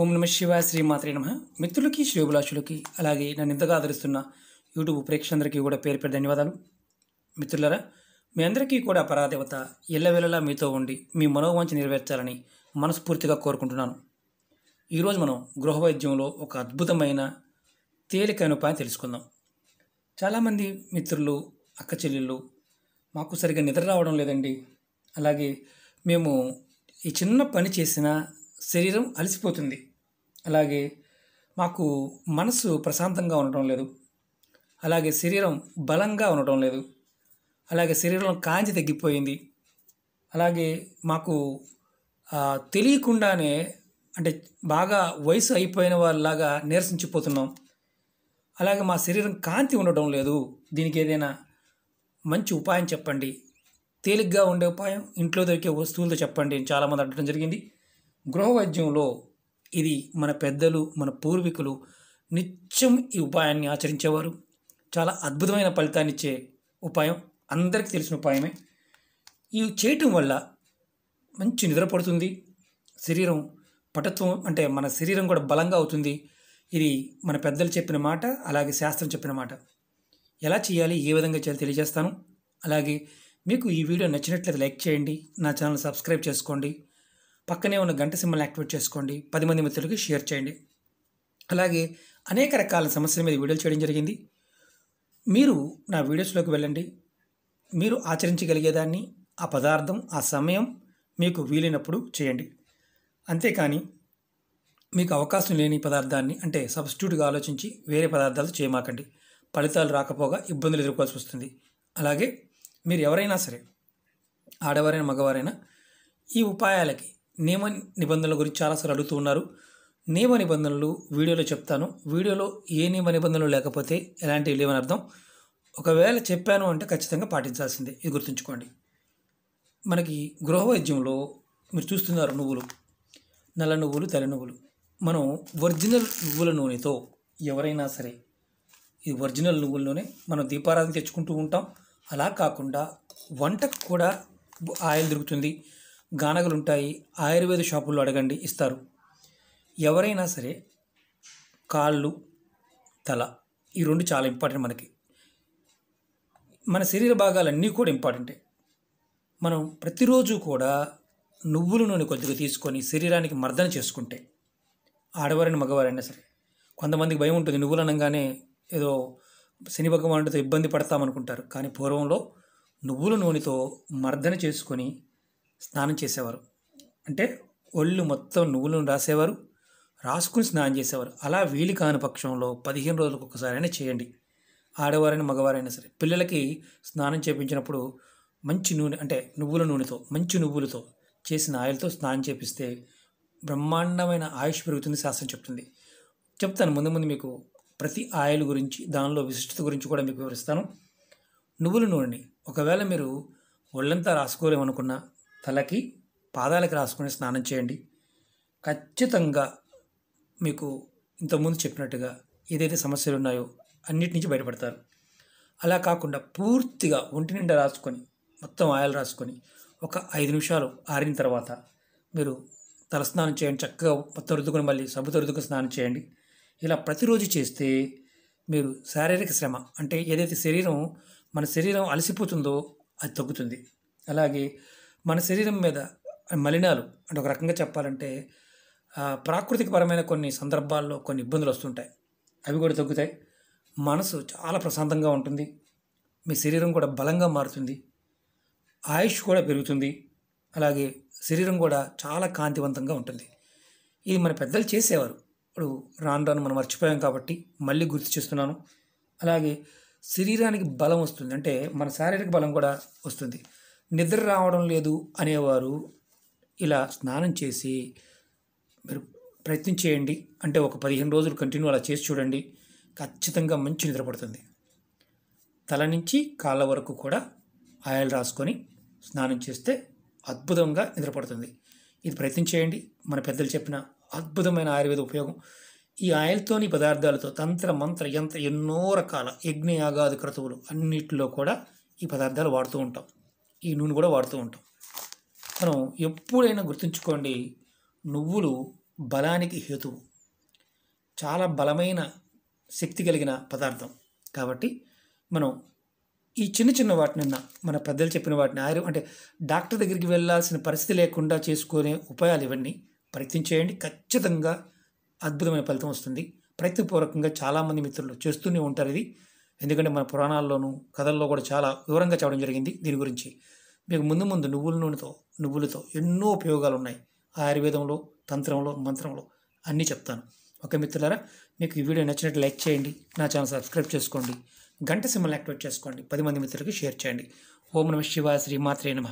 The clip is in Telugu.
ఓం నమ శివ మాత్రే నమ మిత్రులకి శ్రీభులాషులకి అలాగే నన్ను ఇంతగా ఆదరిస్తున్న యూట్యూబ్ ప్రేక్షకులందరికీ కూడా పేరు పేరు ధన్యవాదాలు మిత్రులరా మీ అందరికీ కూడా పరాదేవత ఎల్లవేళలా మీతో ఉండి మీ మనోవాంఛ నెరవేర్చాలని మనస్ఫూర్తిగా కోరుకుంటున్నాను ఈరోజు మనం గృహ వైద్యంలో ఒక అద్భుతమైన తేలికైన ఉపాయం తెలుసుకుందాం చాలామంది మిత్రులు అక్క చెల్లెళ్ళు మాకు సరిగ్గా నిద్ర రావడం లేదండి అలాగే మేము ఈ చిన్న పని చేసినా శరీరం అలసిపోతుంది అలాగే మాకు మనసు ప్రశాంతంగా ఉండటం లేదు అలాగే శరీరం బలంగా ఉండటం లేదు అలాగే శరీరం కాంతి తగ్గిపోయింది అలాగే మాకు తెలియకుండానే అంటే బాగా వయసు అయిపోయిన వాళ్ళలాగా నీరసించిపోతున్నాం అలాగే మా శరీరం కాంతి ఉండటం లేదు దీనికి ఏదైనా మంచి ఉపాయం చెప్పండి తేలిగ్గా ఉండే ఉపాయం ఇంట్లో దొరికే వస్తువులతో చెప్పండి చాలామంది అడగడం జరిగింది గృహవైద్యంలో ఇది మన పెద్దలు మన పూర్వీకులు నిత్యం ఈ ఉపాయాన్ని ఆచరించేవారు చాలా అద్భుతమైన ఫలితాన్ని ఇచ్చే ఉపాయం అందరికీ తెలిసిన ఉపాయమే ఇవి చేయటం వల్ల మంచి నిద్ర పడుతుంది శరీరం పటత్వం అంటే మన శరీరం కూడా బలంగా అవుతుంది ఇది మన పెద్దలు చెప్పిన మాట అలాగే శాస్త్రం చెప్పిన మాట ఎలా చేయాలి ఏ విధంగా చేయాలి తెలియజేస్తాను అలాగే మీకు ఈ వీడియో నచ్చినట్లయితే లైక్ చేయండి నా ఛానల్ సబ్స్క్రైబ్ చేసుకోండి పక్కనే ఉన్న గంట సింబల్ యాక్టివేట్ చేసుకోండి పది మంది మిత్రులకి షేర్ చేయండి అలాగే అనేక రకాల సమస్యల మీద వీడియోలు చేయడం జరిగింది మీరు నా వీడియోస్లోకి వెళ్ళండి మీరు ఆచరించగలిగేదాన్ని ఆ పదార్థం ఆ సమయం మీకు వీలైనప్పుడు చేయండి అంతేకాని మీకు అవకాశం లేని పదార్థాన్ని అంటే సబ్స్టిట్యూట్గా ఆలోచించి వేరే పదార్థాలు చేయమాకండి ఫలితాలు రాకపోగా ఇబ్బందులు ఎదుర్కోవాల్సి వస్తుంది అలాగే మీరు ఎవరైనా సరే ఆడవారైనా మగవారైనా ఈ ఉపాయాలకి నియమ నిబంధనల గురించి చాలాసార్లు అడుగుతూ ఉన్నారు నియమ నిబంధనలు వీడియోలో చెప్తాను వీడియోలో ఏ నియమ నిబంధనలు లేకపోతే ఎలాంటివి లేవని అర్థం ఒకవేళ చెప్పాను అంటే ఖచ్చితంగా పాటించాల్సిందే ఇది గుర్తుంచుకోండి మనకి గృహవైద్యంలో మీరు చూస్తున్నారు నువ్వులు నల్ల నువ్వులు తెల్ల నువ్వులు మనం ఒరిజినల్ నువ్వుల నూనెతో ఎవరైనా సరే ఈ ఒరిజినల్ నువ్వుల నూనె మనం దీపారాధన తెచ్చుకుంటూ ఉంటాం అలా కాకుండా వంటకు కూడా ఆయిల్ దొరుకుతుంది గానగలుంటాయి ఆయుర్వేద షాపుల్లో అడగండి ఇస్తారు ఎవరైనా సరే కాళ్ళు తల ఈ రెండు చాలా ఇంపార్టెంట్ మనకి మన శరీర భాగాలన్నీ కూడా ఇంపార్టెంటే మనం ప్రతిరోజు కూడా నువ్వుల నూనె కొద్దిగా తీసుకొని శరీరానికి మర్దన చేసుకుంటే ఆడవారిని మగవారైనా సరే కొంతమందికి భయం ఉంటుంది నువ్వులు అనగానే ఏదో శని భగవానుడితో ఇబ్బంది పడతామనుకుంటారు కానీ పూర్వంలో నువ్వుల నూనెతో మర్దన చేసుకొని స్నానం చేసేవారు అంటే ఒళ్ళు మొత్తం నువ్వులను రాసేవారు రాసుకుని స్నానం చేసేవారు అలా వీలు కాని పక్షంలో పదిహేను రోజులకు ఒకసారైనా చేయండి ఆడవారైనా మగవారైనా సరే పిల్లలకి స్నానం చేయించినప్పుడు మంచి నూనె అంటే నువ్వుల నూనెతో మంచి నువ్వులతో చేసిన ఆయిల్తో స్నానం చేపిస్తే బ్రహ్మాండమైన ఆయుష్ పెరుగుతుంది శాస్త్రం చెప్తుంది చెప్తాను ముందు ముందు మీకు ప్రతి ఆయిల్ గురించి దానిలో విశిష్టత గురించి కూడా మీకు వివరిస్తాను నువ్వుల నూనెని ఒకవేళ మీరు ఒళ్ళంతా రాసుకోలేమనుకున్నా తలకి పాదాలకు రాసుకొని స్నానం చేయండి ఖచ్చితంగా మీకు ఇంతకుముందు చెప్పినట్టుగా ఏదైతే సమస్యలు ఉన్నాయో అన్నిటి నుంచి బయటపడతారు అలా కాకుండా పూర్తిగా ఒంటి నిండా రాసుకొని మొత్తం ఆయలు రాసుకొని ఒక ఐదు నిమిషాలు ఆరిన తర్వాత మీరు తలస్నానం చేయండి చక్కగా మొత్తం రుద్దుకొని మళ్ళీ సబ్బుతో రుద్దుకొని స్నానం చేయండి ఇలా ప్రతిరోజు చేస్తే మీరు శారీరక శ్రమ అంటే ఏదైతే శరీరం మన శరీరం అలసిపోతుందో అది తగ్గుతుంది అలాగే మన శరీరం మీద మలినాలు అంటే ఒక రకంగా చెప్పాలంటే ప్రాకృతికపరమైన కొన్ని సందర్భాల్లో కొన్ని ఇబ్బందులు వస్తుంటాయి అవి కూడా తగ్గుతాయి మనసు చాలా ప్రశాంతంగా ఉంటుంది మీ శరీరం కూడా బలంగా మారుతుంది ఆయుష్ కూడా పెరుగుతుంది అలాగే శరీరం కూడా చాలా కాంతివంతంగా ఉంటుంది ఇది మన పెద్దలు చేసేవారు ఇప్పుడు రాను రాను మనం మర్చిపోయాం కాబట్టి మళ్ళీ గుర్తు చేస్తున్నాను అలాగే శరీరానికి బలం వస్తుంది అంటే మన శారీరక బలం కూడా వస్తుంది నిద్ర రావడం లేదు అనేవారు ఇలా స్నానం చేసి మీరు ప్రయత్నం చేయండి అంటే ఒక పదిహేను రోజులు కంటిన్యూ అలా చేసి చూడండి ఖచ్చితంగా మంచి నిద్రపడుతుంది తల నుంచి కాళ్ళ వరకు కూడా ఆయిల్ రాసుకొని స్నానం చేస్తే అద్భుతంగా నిద్రపడుతుంది ఇది ప్రయత్నం చేయండి మన పెద్దలు చెప్పిన అద్భుతమైన ఆయుర్వేద ఉపయోగం ఈ ఆయిల్తోని పదార్థాలతో తంత్ర మంత్ర యంత్ర ఎన్నో రకాల యజ్ఞయాగాది క్రతువులు అన్నిటిలో కూడా ఈ పదార్థాలు వాడుతూ ఉంటాం ఈ నూనె కూడా వాడుతూ ఉంటాం మనం ఎప్పుడైనా గుర్తుంచుకోండి నువ్వులు బలానికి హేతువు చాలా బలమైన శక్తి కలిగిన పదార్థం కాబట్టి మనం ఈ చిన్న చిన్న వాటిని మన పెద్దలు చెప్పిన వాటిని ఆరు అంటే డాక్టర్ దగ్గరికి వెళ్ళాల్సిన పరిస్థితి లేకుండా చేసుకునే ఉపాయాలు ఇవన్నీ ప్రయత్నం చేయండి ఖచ్చితంగా అద్భుతమైన ఫలితం వస్తుంది ప్రయత్నపూర్వకంగా చాలామంది మిత్రులు చేస్తూనే ఉంటారు ఇది ఎందుకంటే మన పురాణాల్లోనూ కథల్లో కూడా చాలా వివరంగా చెప్పడం జరిగింది దీని గురించి మీకు ముందు ముందు నువ్వుల నూనెతో నువ్వులతో ఎన్నో ఉపయోగాలు ఉన్నాయి ఆయుర్వేదంలో తంత్రంలో మంత్రంలో అన్నీ చెప్తాను ఓకే మిత్రులారా మీకు ఈ వీడియో నచ్చినట్టు లైక్ చేయండి నా ఛానల్ సబ్స్క్రైబ్ చేసుకోండి గంట సింబల్ యాక్టివేట్ చేసుకోండి పది మంది మిత్రులకి షేర్ చేయండి ఓం నమ శివ శ్రీమాత్రే నమ